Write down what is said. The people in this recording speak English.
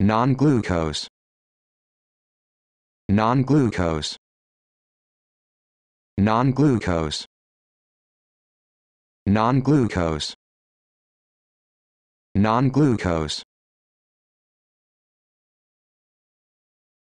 non-glucose non-glucose non-glucose non-glucose non-glucose